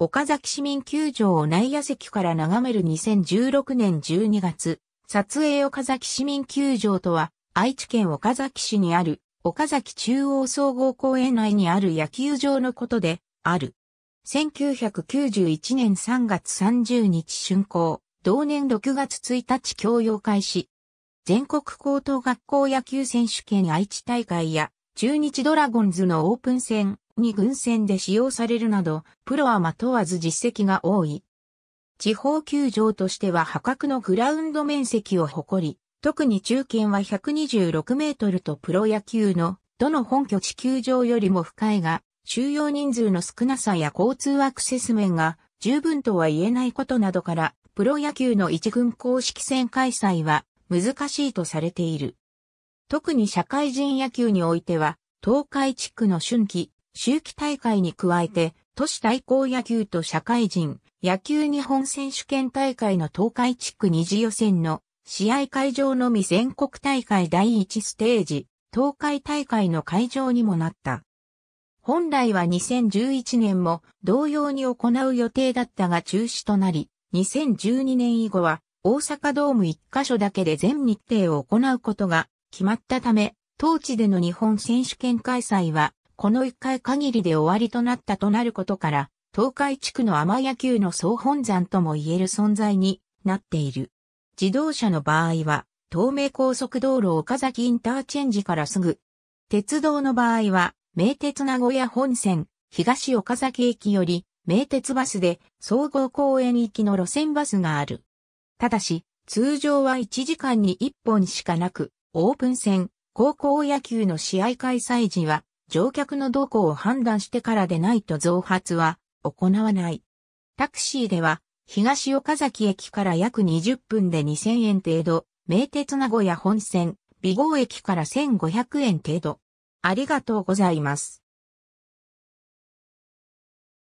岡崎市民球場を内野席から眺める2016年12月、撮影岡崎市民球場とは、愛知県岡崎市にある、岡崎中央総合公園内にある野球場のことで、ある。1991年3月30日春行、同年6月1日教養開始。全国高等学校野球選手権愛知大会や、中日ドラゴンズのオープン戦、に軍戦で使用されるなど、プロはま問わず実績が多い。地方球場としては破格のグラウンド面積を誇り、特に中堅は126メートルとプロ野球のどの本拠地球場よりも深いが、収容人数の少なさや交通アクセス面が十分とは言えないことなどから、プロ野球の一軍公式戦開催は難しいとされている。特に社会人野球においては、東海地区の春季、秋季大会に加えて、都市対抗野球と社会人、野球日本選手権大会の東海地区二次予選の試合会場のみ全国大会第一ステージ、東海大会の会場にもなった。本来は2011年も同様に行う予定だったが中止となり、2012年以後は大阪ドーム1カ所だけで全日程を行うことが決まったため、当地での日本選手権開催はこの一回限りで終わりとなったとなることから、東海地区の甘野球の総本山とも言える存在になっている。自動車の場合は、東名高速道路岡崎インターチェンジからすぐ。鉄道の場合は、名鉄名古屋本線、東岡崎駅より、名鉄バスで、総合公園行きの路線バスがある。ただし、通常は1時間に1本しかなく、オープン戦、高校野球の試合開催時は、乗客の動向を判断してからでないと増発は行わない。タクシーでは、東岡崎駅から約20分で2000円程度、名鉄名古屋本線、美号駅から1500円程度。ありがとうございます。